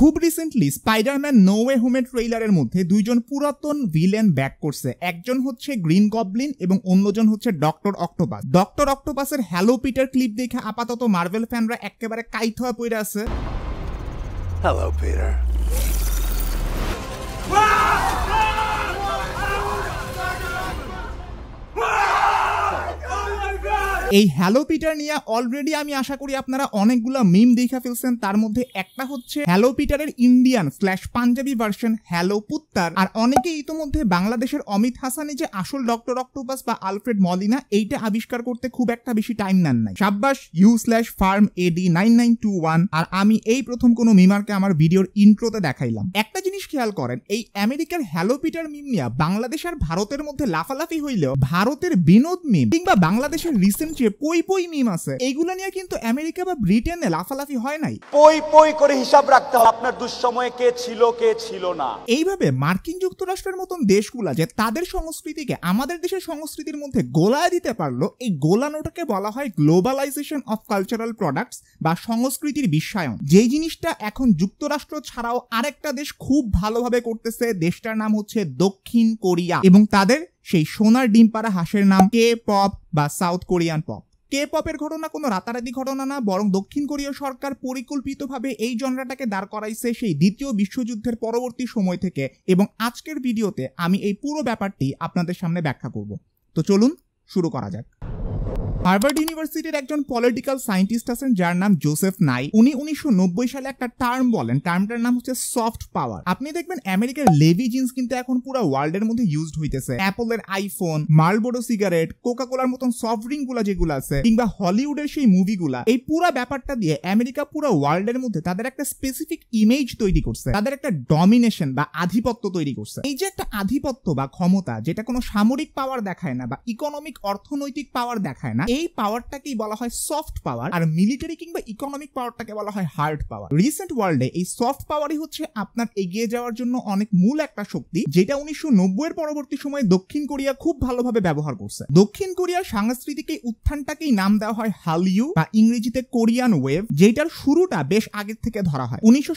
খুব recently Spiderman no way হোমের ট্রেইলারের মধ্যে দুইজন পুরাতন ভিলেন ব্যাক করছে একজন হচ্ছে গ্রিন গবলিন এবং অন্যজন হচ্ছে ডক্টর অক্টোপাস ডক্টর অক্টোপাসের হ্যালো পিটার ক্লিপ দেখে আপাতত মার্বেল ফ্যানরা একেবারে কাইথ হয়ে পড়ে আছে হ্যালো পিটার এই হ্যালো পিটার নিয়ে অলরেডি আমি আশা করি আপনারা অনেকগুলো মিম দেখা ফেলছেন তার মধ্যে একটা হচ্ছে হ্যালো পিটারের Indian slash Punjabi version hello Puttar আর অনেকে ইতোমধ্যে বাংলাদেশের অমিত হাসানি যে আসল ডক্টর অক্টোপাস বা আলফ্রেড মলিনা এইটা আবিষ্কার করতে খুব একটা বেশি টাইম নেন নাই সাব্বাস U slash firm AD nine nine two one আর আমি এই প্রথম কোনো মিমারকে আমার ভিডিওর ইন্ট্রোতে দেখাইলাম একটা জিনিস খেয়াল করেন এই আমেরিকার হ্যালো পিটার মিম নিয়ে বাংলাদেশ আর ভারতের মধ্যে লাফালাফি হইলেও ভারতের বিনোদ মিম কিংবা বাংলাদেশের রিসেন্ট যে পই পই মিম আছে এইগুলো নিয়ে কিন্তু আমেরিকা বা ব্রিটেনে লাফালাফি হয় নাই পই পই করে হিসাব রাখতে হবে আপনার দুঃসময়ে কে ছিল কে ছিল না এইভাবে মার্কিন যুক্তরাষ্ট্রের মতন দেশগুলা যে তাদের সংস্কৃতিকে আমাদের দেশের সংস্কৃতির মধ্যে গোলায় দিতে পারলো এই গোলানোটাকে বলা হয় গ্লোবালাইজেশন অফ কালচারাল প্রোডাক্টস বা সংস্কৃতির বিশ্বায়ন যে জিনিসটা এখন যুক্তরাষ্ট্র ছাড়াও আরেকটা দেশ খুব ভালোভাবে করতেছে দেশটার নাম হচ্ছে দক্ষিণ কোরিয়া এবং তাদের সেই সোনার ডিম পাড়া হাঁসের নাম কে পপ বা সাউথ কোরিয়ান পপ কে পপের ঘটনা কোনো রাতারাতি ঘটনা না বরং দক্ষিণ কোরীয় সরকার পরিকল্পিতভাবে এই জনরাটাকে দাঁড় করাইছে সেই দ্বিতীয় বিশ্বযুদ্ধের পরবর্তী সময় থেকে এবং আজকের ভিডিওতে আমি এই পুরো ব্যাপারটি আপনাদের সামনে ব্যাখ্যা করব তো চলুন শুরু করা যাক হার্ভার্ড ইউনিভার্সিটির একজন পলিটিক্যাল সায়েন্টিস্ট আছেন যার নাম জোসেফ নাই উনি উনিশশো সালে একটা টার্ম বলেন টার্মটার নাম হচ্ছে সফট পাওয়ার আপনি দেখবেন আমেরিকার লেভি জিন্স কিন্তু এখন পুরো ওয়ার্ল্ডের মধ্যে ইউজড হইতেছে অ্যাপল এর আইফোন মার্লবোরো সিগারেট কোকা কোলার মতন সফট ড্রিঙ্ক গুলা যেগুলো আছে কিংবা হলিউডের সেই মুভিগুলা এই পুরো ব্যাপারটা দিয়ে আমেরিকা পুরো ওয়ার্ল্ড এর মধ্যে তাদের একটা স্পেসিফিক ইমেজ তৈরি করছে তাদের একটা ডমিনেশন বা আধিপত্য তৈরি করছে এই যে একটা আধিপত্য বা ক্ষমতা যেটা কোনো সামরিক পাওয়ার দেখায় না বা ইকোনমিক অর্থনৈতিক পাওয়ার দেখায় না এই পাওয়ারটাকেই বলা হয় সফট পাওয়ার আর মিলিটারি কিংবা ইকোনমিক পাওয়ারটাকে বলা হয় হার্ড পাওয়ার রিসেন্ট ওয়ার্ল্ডে এই সফট পাওয়ারই হচ্ছে আপনার এগিয়ে যাওয়ার জন্য অনেক মূল একটা শক্তি যেটা উনিশশো এর পরবর্তী সময়ে দক্ষিণ কোরিয়া খুব ভালোভাবে ব্যবহার করছে দক্ষিণ কোরিয়ার সাংস্কৃতিক এই উত্থানটাকেই নাম দেওয়া হয় হালিউ বা ইংরেজিতে কোরিয়ান ওয়েভ যেটার শুরুটা বেশ আগের থেকে ধরা হয় উনিশশো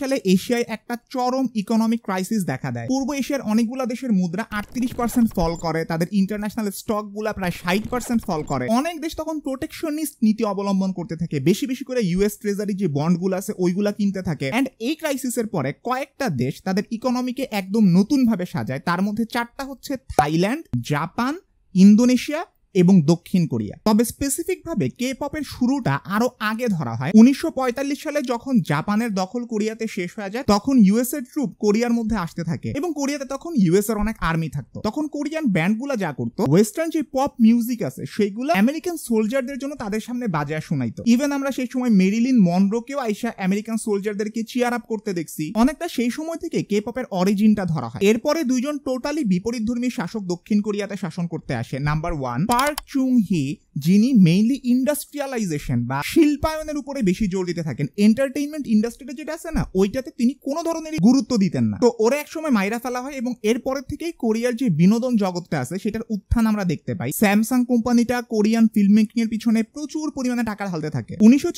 সালে এশিয়ায় একটা চরম ইকোনমিক ক্রাইসিস দেখা দেয় পূর্ব এশিয়ার অনেকগুলো দেশের মুদ্রা আটত্রিশ পার্সেন্ট ফল করে তাদের ইন্টারন্যাশনাল স্টক গুলা প্রায় ষাট পার্সেন্ট ফল করে করে অনেক দেশ তখন প্রোটেকশনিস্ট নীতি অবলম্বন করতে থাকে বেশি বেশি করে ইউএস ট্রেজারি যে বন্ডগুলো আছে ওইগুলা কিনতে থাকে অ্যান্ড এই ক্রাইসিসের পরে কয়েকটা দেশ তাদের ইকোনমিকে একদম নতুন ভাবে সাজায় তার মধ্যে চারটা হচ্ছে থাইল্যান্ড জাপান ইন্দোনেশিয়া এবং দক্ষিণ কোরিয়া তবে স্পেসিফিকভাবে কে পপের শুরুটা আরো আগে ধরা হয় উনিশশো সালে যখন জাপানের দখল কোরিয়াতে শেষ হয়ে যায় তখন ইউএস এর ট্রুপ কোরিয়ার মধ্যে আসতে থাকে এবং কোরিয়াতে তখন ইউএস এর অনেক আর্মি থাকতো তখন কোরিয়ান ব্যান্ডগুলো যা করতো ওয়েস্টার্ন যে পপ মিউজিক আছে সেইগুলো আমেরিকান সোলজারদের জন্য তাদের সামনে বাজায় শোনাইতো ইভেন আমরা সেই সময় মেরিলিন মনরোকেও আইসা আমেরিকান সোলজারদেরকে চিয়ার আপ করতে দেখছি অনেকটা সেই সময় থেকে কে পপের অরিজিনটা ধরা হয় এরপরে দুইজন টোটালি বিপরীত ধর্মী শাসক দক্ষিণ কোরিয়াতে শাসন করতে আসে number one Park Chung Hee যিনি মেইনলি ইন্ডাস্ট্রিয়ালাইজেশন বা শিল্পায়নের উপরে বেশি জোর দিতে থাকেন এন্টারটেইনমেন্ট ইন্ডাস্ট্রিতে যেটা আছে না ওইটাতে তিনি কোনো ধরনের গুরুত্ব দিতেন না তো ওরা একসময় মাইরা ফেলা হয় এবং এরপরের থেকেই কোরিয়ার যে বিনোদন জগৎটা আছে সেটার উত্থান আমরা দেখতে পাই স্যামসাং কোম্পানিটা কোরিয়ান ফিল্ম মেকিং এর পিছনে প্রচুর পরিমাণে টাকা হালতে থাকে উনিশশো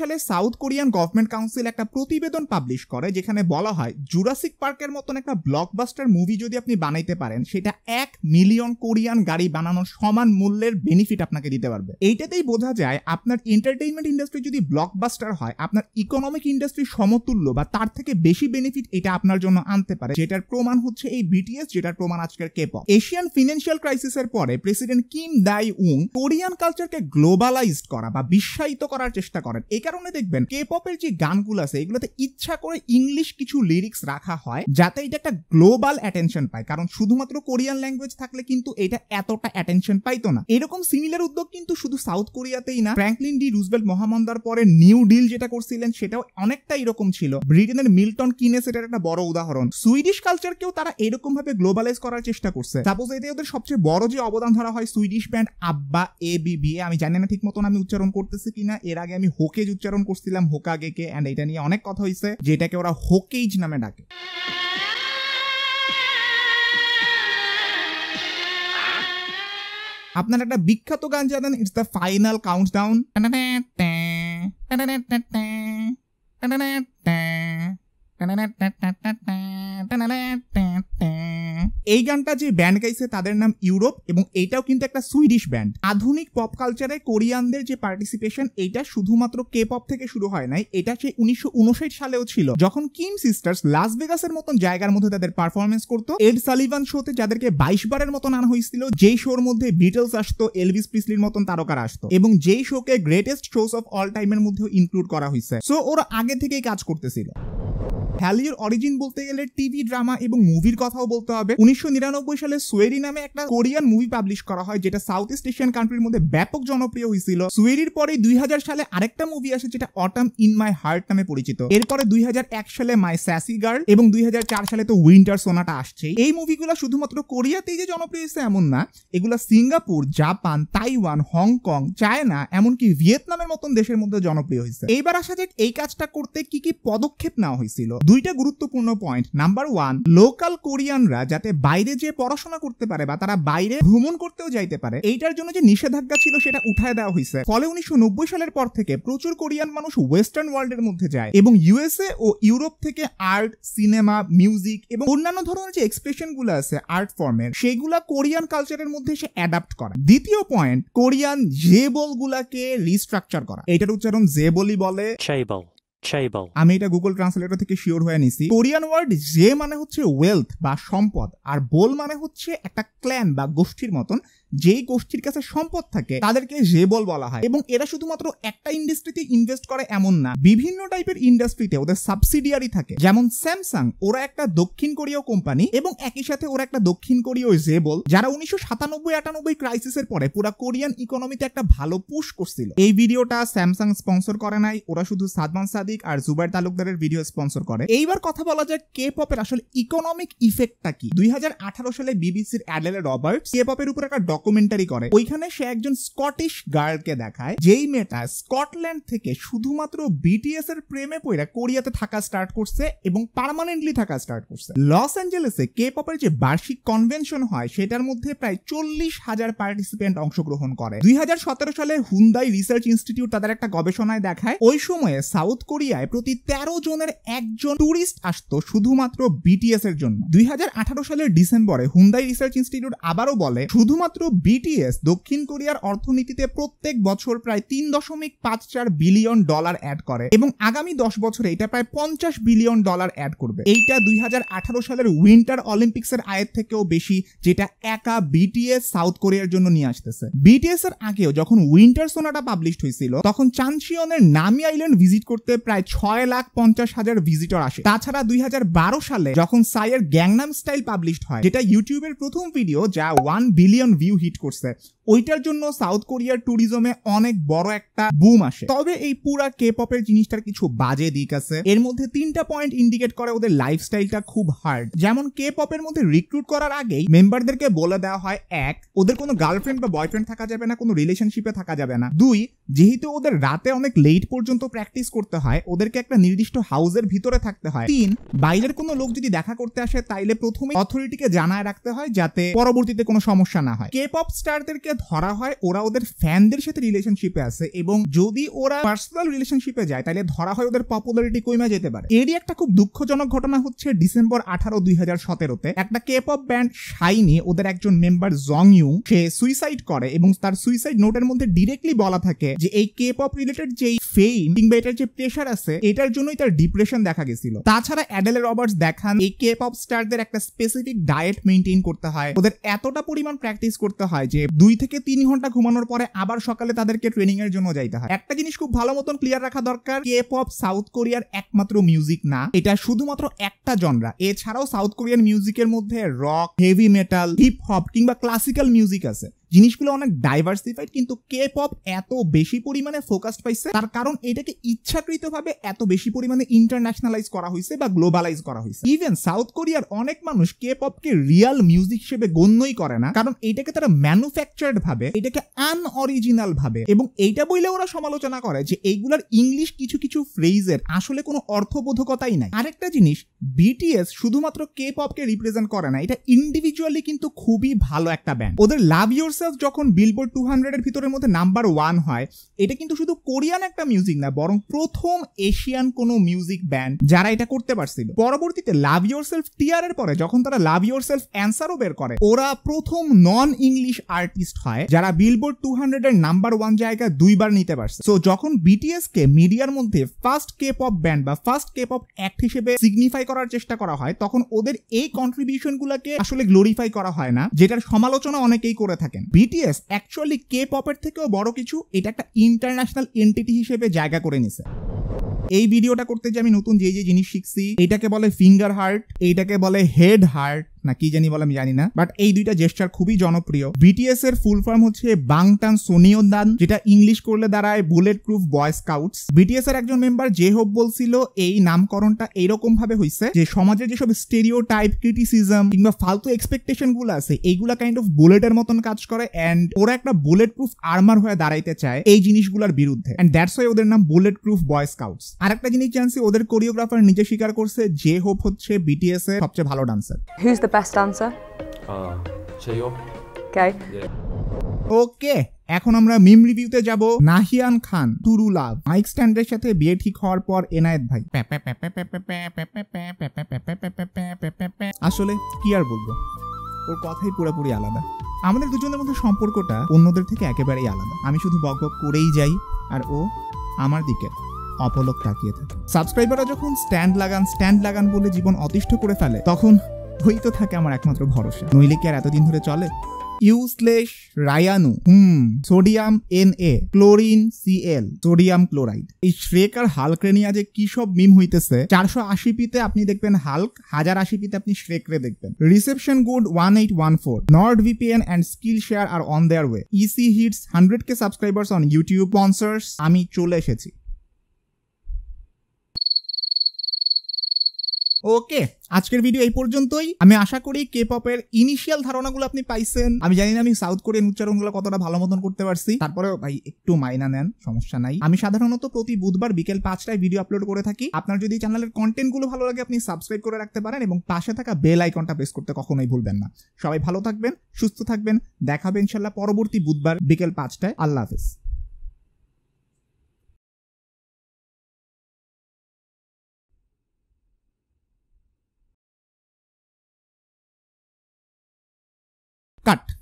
সালে সাউথ কোরিয়ান গভর্নমেন্ট কাউন্সিল একটা প্রতিবেদন পাবলিশ করে যেখানে বলা হয় জুরাসিক পার্কের মতন একটা ব্লকবাস্টার মুভি যদি আপনি বানাইতে পারেন সেটা এক মিলিয়ন কোরিয়ান গাড়ি বানানোর সমান মূল্যের বেনিফিট আপনাকে দিতে পারবে এইটাতেই বোঝা যায় আপনার এন্টারটেইনমেন্ট ইন্ডাস্ট্রি যদি ব্লকবাস্টার হয় আপনার ইকোনমিক ইন্ডাস্ট্রি সমতুল্য বা তার থেকে বেশি বেনিফিট এটা আপনার জন্য আনতে পারে যেটার প্রমাণ হচ্ছে এই বিটিএস যেটার প্রমাণ আজকের কেপ এশিয়ান ফিনান্সিয়াল ক্রাইসিস এর পরে প্রেসিডেন্ট কিম দাই উং কোরিয়ান কালচারকে গ্লোবালাইজড করা বা বিশ্বায়িত করার চেষ্টা করেন এ কারণে দেখবেন কে পপের যে গানগুলো আছে এগুলোতে ইচ্ছা করে ইংলিশ কিছু লিরিক্স রাখা হয় যাতে এটা একটা গ্লোবাল অ্যাটেনশন পায় কারণ শুধুমাত্র কোরিয়ান ল্যাঙ্গুয়েজ থাকলে কিন্তু এটা এতটা অ্যাটেনশন পাইতো না এরকম সিমিলার উদ্যোগ কিন্তু শুধু সাউথ কোরিয়াতেই না ফ্র্যাঙ্কলিন ডি রুজবেল্ট মহামন্দার পরে নিউ ডিল যেটা করছিলেন সেটাও অনেকটা এরকম ছিল ব্রিটেনের মিল্টন কিনেস সেটার একটা বড় উদাহরণ সুইডিশ কালচারকেও তারা এরকম ভাবে গ্লোবালাইজ করার চেষ্টা করছে সাপোজ এতে ওদের সবচেয়ে বড় যে অবদান ধরা হয় সুইডিশ ব্যান্ড আব্বা এ বি আমি জানি না ঠিক মতন আমি উচ্চারণ করতেছি কিনা এর আগে আমি হোকেজ উচ্চারণ করছিলাম হোকাগেকে অ্যান্ড এটা নিয়ে অনেক কথা হয়েছে যেটাকে ওরা হোকেজ নামে ডাকে আপনার একটা বিখ্যাত গান জানেন ইটস দা ফাইনাল কাউন্টডাউন এই গানটা যে ব্যান্ড গাইছে তাদের নাম ইউরোপ এবং এটাও কিন্তু একটা সুইডিশ ব্যান্ড আধুনিক পপ কালচারে কোরিয়ানদের যে পার্টিসিপেশন এটা শুধুমাত্র কে পপ থেকে শুরু হয় নাই এটা সেই উনিশশো সালেও ছিল যখন কিম সিস্টার্স লাস ভেগাসের মতন জায়গার মধ্যে তাদের পারফরমেন্স করতো এড সালিভান শোতে যাদেরকে বাইশ বারের মতন আনা হয়েছিল যেই শোর মধ্যে বিটলস আসতো এলভিস পিসলির মতন তারকারা আসতো এবং যেই শোকে গ্রেটেস্ট শোস অফ অল টাইমের মধ্যেও ইনক্লুড করা হয়েছে সো ওরা আগে থেকেই কাজ করতেছিল ভ্যালির অরিজিন বলতে গেলে টিভি ড্রামা এবং মুভির কথাও বলতে হবে উনিশশো সালে সুয়েরি নামে একটা কোরিয়ান মুভি পাবলিশ করা হয় যেটা সাউথ ইস্ট এশিয়ান কান্ট্রির মধ্যে ব্যাপক জনপ্রিয় হয়েছিল সুয়েরির পরে দুই সালে আরেকটা মুভি আসে যেটা অটাম ইন মাই হার্ট নামে পরিচিত এরপরে দুই সালে মাই স্যাসি গার্ল এবং দুই সালে তো উইন্টার সোনাটা আসছে এই মুভিগুলো শুধুমাত্র কোরিয়াতেই যে জনপ্রিয় হয়েছে এমন না এগুলো Singapore Japan Taiwan Hong Kong China এমনকি ভিয়েতনামের মতন দেশের মধ্যে জনপ্রিয় হয়েছে এইবার আসা যাক এই কাজটা করতে কি কি পদক্ষেপ নেওয়া হয়েছিল দুইটা গুরুত্বপূর্ণ পয়েন্ট নাম্বার ওয়ান লোকাল কোরিয়ানরা যাতে বাইরে যে পড়াশোনা করতে পারে বা তারা বাইরে ভ্রমণ করতেও যাইতে পারে এইটার জন্য যে নিষেধাজ্ঞা ছিল সেটা উঠায় দেওয়া হয়েছে ফলে উনিশশো সালের পর থেকে প্রচুর কোরিয়ান মানুষ ওয়েস্টার্ন ওয়ার্ল্ডের মধ্যে যায় এবং ইউএসএ ও ইউরোপ থেকে আর্ট সিনেমা মিউজিক এবং অন্যান্য ধরনের যে এক্সপ্রেশন গুলো আছে আর্ট ফর্মের সেগুলা কোরিয়ান কালচারের মধ্যে সে অ্যাডাপ্ট করে দ্বিতীয় পয়েন্ট কোরিয়ান গুলাকে রিস্ট্রাকচার করা এটার উচ্চারণ জেবলি বলে আমি এটা গুগল ট্রান্সলেটর থেকে শিওর হয়ে নিছি কোরিয়ান ওয়ার্ড যে মানে হচ্ছে ওয়েলথ বা সম্পদ আর বোল মানে হচ্ছে একটা ক্ল্যান বা গোষ্ঠীর মতন যেই গোষ্ঠীর কাছে সম্পদ থাকে তাদেরকে রেবল বলা হয় এবং এরা শুধুমাত্র একটা ইন্ডাস্ট্রিতে ইনভেস্ট করে এমন না বিভিন্ন টাইপের ইন্ডাস্ট্রিতে ওদের সাবসিডিয়ারি থাকে যেমন স্যামসাং ওরা একটা দক্ষিণ কোরীয় কোম্পানি এবং একই সাথে ওরা একটা দক্ষিণ কোরীয় জেবল যারা উনিশশো সাতানব্বই আটানব্বই ক্রাইসিসের পরে পুরা কোরিয়ান ইকোনমিতে একটা ভালো পুশ করছিল এই ভিডিওটা স্যামসাং স্পন্সর করে নাই ওরা শুধু সাদমান সাদিক আর জুবাই তালুকদারের ভিডিও স্পন্সর করে এইবার কথা বলা যায় কে পপের আসলে ইকোনমিক ইফেক্টটা কি দুই সালে বিবিসির অ্যাডেলে রবার্টস কে পপের উপর একটা ডকুমেন্টারি করে ওইখানে সে একজন স্কটিশ গার্লকে দেখায় যেই মেয়েটা স্কটল্যান্ড থেকে শুধুমাত্র বিটিএস এর প্রেমে পড়ে কোরিয়াতে থাকা স্টার্ট করছে এবং পার্মানেন্টলি থাকা স্টার্ট করছে লস অ্যাঞ্জেলেসে কে পপের যে বার্ষিক কনভেনশন হয় সেটার মধ্যে প্রায় চল্লিশ হাজার পার্টিসিপেন্ট অংশগ্রহণ করে দুই সালে হুন্দাই রিসার্চ ইনস্টিটিউট তাদের একটা গবেষণায় দেখায় ওই সময়ে সাউথ কোরিয়ায় প্রতি তেরো জনের একজন টুরিস্ট আসতো শুধুমাত্র বিটিএস এর জন্য দুই সালের ডিসেম্বরে হুন্দাই রিসার্চ ইনস্টিটিউট আবারও বলে শুধুমাত্র বিটিএস দক্ষিণ কোরিয়ার অর্থনীতিতে প্রত্যেক বছর প্রায় তিন দশমিক পাঁচ চার বিলিয়ন ডলার অ্যাড করে এবং আগামী দশ বছরে এটা প্রায় পঞ্চাশ বিলিয়ন ডলার অ্যাড করবে এইটা দুই সালের উইন্টার অলিম্পিক্স এর আয়ের থেকেও বেশি যেটা একা বিটিএস সাউথ কোরিয়ার জন্য নিয়ে আসতেছে বিটিএস এর আগেও যখন উইন্টার সোনাটা পাবলিশ হয়েছিল তখন চানসিয়নের নামি আইল্যান্ড ভিজিট করতে প্রায় ছয় লাখ পঞ্চাশ হাজার ভিজিটর আসে তাছাড়া দুই সালে যখন সাইয়ের গ্যাংনাম স্টাইল পাবলিশ হয় যেটা ইউটিউবের প্রথম ভিডিও যা one billion view hit cross है ওইটার জন্য সাউথ কোরিয়ার ট্যুরিজমে অনেক বড় একটা বুম আসে তবে এই পুরা কে পপের জিনিসটার কিছু বাজে দিক আছে এর মধ্যে তিনটা পয়েন্ট ইন্ডিকেট করে ওদের লাইফস্টাইলটা খুব হার্ড যেমন কে পপের মধ্যে রিক্রুট করার আগেই মেম্বারদেরকে বলে দেওয়া হয় এক ওদের কোনো গার্লফ্রেন্ড বা বয়ফ্রেন্ড থাকা যাবে না কোনো রিলেশনশিপে থাকা যাবে না দুই যেহেতু ওদের রাতে অনেক লেট পর্যন্ত প্র্যাকটিস করতে হয় ওদেরকে একটা নির্দিষ্ট হাউসের ভিতরে থাকতে হয় তিন বাইরের কোনো লোক যদি দেখা করতে আসে তাইলে প্রথমে অথরিটিকে জানায় রাখতে হয় যাতে পরবর্তীতে কোনো সমস্যা না হয় কে পপ স্টারদেরকে ধরা হয় ওরা ওদের ফ্যানদের সাথে রিলেশনশিপে আছে এবং যদি ওরা পার্সোনাল রিলেশনশিপে যায় তাহলে ধরা হয় ওদের পপুলারিটি কমে যেতে পারে এরই একটা খুব দুঃখজনক ঘটনা হচ্ছে ডিসেম্বর আঠারো দুই হাজার সতেরোতে একটা কেপ অফ ব্যান্ড শাইনি ওদের একজন মেম্বার জং ইউ সে সুইসাইড করে এবং তার সুইসাইড নোটের মধ্যে ডিরেক্টলি বলা থাকে যে এই কেপ অফ রিলেটেড যেই ফেইম কিংবা এটার যে প্রেশার আছে এটার জন্যই তার ডিপ্রেশন দেখা গেছিল তাছাড়া অ্যাডেলে রবার্টস দেখান এই কেপ অফ স্টারদের একটা স্পেসিফিক ডায়েট মেনটেন করতে হয় ওদের এতটা পরিমাণ প্র্যাকটিস করতে হয় যে দুই থেকে থেকে তিন ঘন্টা ঘুমানোর পরে আবার সকালে তাদেরকে ট্রেনিং এর জন্য যাইতে হয় একটা জিনিস খুব ভালো মতন ক্লিয়ার রাখা দরকার কে পপ সাউথ কোরিয়ার একমাত্র মিউজিক না এটা শুধুমাত্র একটা জনরা এছাড়াও সাউথ কোরিয়ান মিউজিকের মধ্যে rock heavy metal hip hop কিংবা ক্লাসিক্যাল মিউজিক আছে জিনিসগুলো অনেক ডাইভার্সিফাইড কিন্তু কে পপ এত বেশি পরিমাণে ফোকাসড পাইছে তার কারণ এটাকে ইচ্ছাকৃতভাবে এত বেশি পরিমাণে ইন্টারন্যাশনালাইজ করা হয়েছে বা গ্লোবালাইজ করা হয়েছে ইভেন সাউথ কোরিয়ার অনেক মানুষ কে পপকে রিয়াল মিউজিক হিসেবে গণ্যই করে না কারণ এটাকে তারা ম্যানুফ্যাকচার্ড ভাবে এটাকে আনঅরিজিনাল ভাবে এবং এইটা বইলে ওরা সমালোচনা করে যে এইগুলার ইংলিশ কিছু কিছু ফ্রেজের আসলে কোনো অর্থবোধকতাই নাই আরেকটা জিনিস বিটিএস শুধুমাত্র কে পপকে রিপ্রেজেন্ট করে না এটা ইন্ডিভিজুয়ালি কিন্তু খুবই ভালো একটা ব্যান্ড ওদের লাভ ইউর ইয়োরসেলফ যখন বিলবোর্ড টু হান্ড্রেডের ভিতরের মধ্যে নাম্বার ওয়ান হয় এটা কিন্তু শুধু কোরিয়ান একটা মিউজিক না বরং প্রথম এশিয়ান কোন মিউজিক ব্যান্ড যারা এটা করতে পারছিল পরবর্তীতে লাভ ইয়োরসেলফ সেলফ টিয়ারের পরে যখন তারা লাভ সেলফ অ্যান্সারও বের করে ওরা প্রথম নন ইংলিশ আর্টিস্ট হয় যারা বিলবোর্ড টু হান্ড্রেডের নাম্বার ওয়ান জায়গা দুইবার নিতে পারছে সো যখন বিটিএস কে মিডিয়ার মধ্যে ফার্স্ট কে পপ ব্যান্ড বা ফার্স্ট কে পপ অ্যাক্ট হিসেবে সিগনিফাই করার চেষ্টা করা হয় তখন ওদের এই কন্ট্রিবিউশন গুলাকে আসলে গ্লোরিফাই করা হয় না যেটার সমালোচনা অনেকেই করে থাকেন বিটিএস অ্যাকচুয়ালি কে পপের থেকেও বড় কিছু এটা একটা ইন্টারন্যাশনাল এন্টিটি হিসেবে জায়গা করে নিছে এই ভিডিওটা করতে যে আমি নতুন যে যে জিনিস শিখছি এটাকে বলে ফিঙ্গার হার্ট এইটাকে বলে হেড হার্ট না কি জানি বলে আমি জানি না বাট এই দুইটা জেস্টার খুবই জনপ্রিয় বিটিএস এর ফুল ফর্ম হচ্ছে বাংটান দান যেটা ইংলিশ করলে দাঁড়ায় bulletproof boy scouts BTS এর একজন মেম্বার যে হোপ বলছিল এই নামকরণটা এইরকম ভাবে হয়েছে যে সমাজে যেসব স্টেরিও টাইপ ক্রিটিসিজম কিংবা ফালতু এক্সপেকটেশন গুলো আছে এইগুলা কাইন্ড অফ বুলেটের মতন কাজ করে অ্যান্ড ওরা একটা বুলেট প্রুফ আর্মার হয়ে দাঁড়াইতে চায় এই জিনিসগুলোর বিরুদ্ধে অ্যান্ড দ্যাটস ওয়াই ওদের নাম বুলেট প্রুফ বয় স্কাউটস আর একটা জিনিস জানছি ওদের কোরিওগ্রাফার নিজে স্বীকার করছে যে হোপ হচ্ছে বিটিএস এর সবচেয়ে ভালো dancer best answer. Uh, Okay. Yeah. Okay. এখন আমরা মিম রিভিউতে যাব নাহিয়ান খান তুরু লাভ মাইক স্ট্যান্ডের সাথে বিয়ে ঠিক হওয়ার পর এনায়েত ভাই আসলে কি আর বলবো ওর কথাই পুরোপুরি আলাদা আমাদের দুজনের মধ্যে সম্পর্কটা অন্যদের থেকে একেবারেই আলাদা আমি শুধু বক বক করেই যাই আর ও আমার দিকে অপলক তাকিয়ে থাকে সাবস্ক্রাইবাররা যখন স্ট্যান্ড লাগান স্ট্যান্ড লাগান বলে জীবন অতিষ্ঠ করে ফেলে তখন ওই তো থাকে আমার একমাত্র ভরসা নইলে কি আর এতদিন ধরে চলে ইউসলেস রায়ানু হুম sodium N A chlorine C L sodium chloride এই শ্রেক আর হাল্করে নিয়ে যে কি সব মিম হইতেছে চারশো আশি পিতে আপনি দেখবেন হাল্ক হাজার আশি পিতে আপনি শ্রেকরে দেখবেন reception good one eight one four Nord VPN and Skillshare are on their way ইসি hits hundred K subscribers on YouTube sponsors আমি চলে এসেছি ওকে আজকের ভিডিও এই পর্যন্তই আমি আশা করি কে পপের ইনিশিয়াল ধারণাগুলো আপনি পাইছেন আমি জানি না আমি সাউথ কোরিয়ান উচ্চারণগুলো কতটা ভালো মতন করতে পারছি তারপরে ভাই একটু মাইনা নেন সমস্যা নাই আমি সাধারণত প্রতি বুধবার বিকেল পাঁচটায় ভিডিও আপলোড করে থাকি আপনার যদি চ্যানেলের কন্টেন্টগুলো ভালো লাগে আপনি সাবস্ক্রাইব করে রাখতে পারেন এবং পাশে থাকা বেল আইকনটা প্রেস করতে কখনোই ভুলবেন না সবাই ভালো থাকবেন সুস্থ থাকবেন দেখাবেন ইনশাল্লাহ পরবর্তী বুধবার বিকেল পাঁচটায় আল্লাহ হাফেজ cut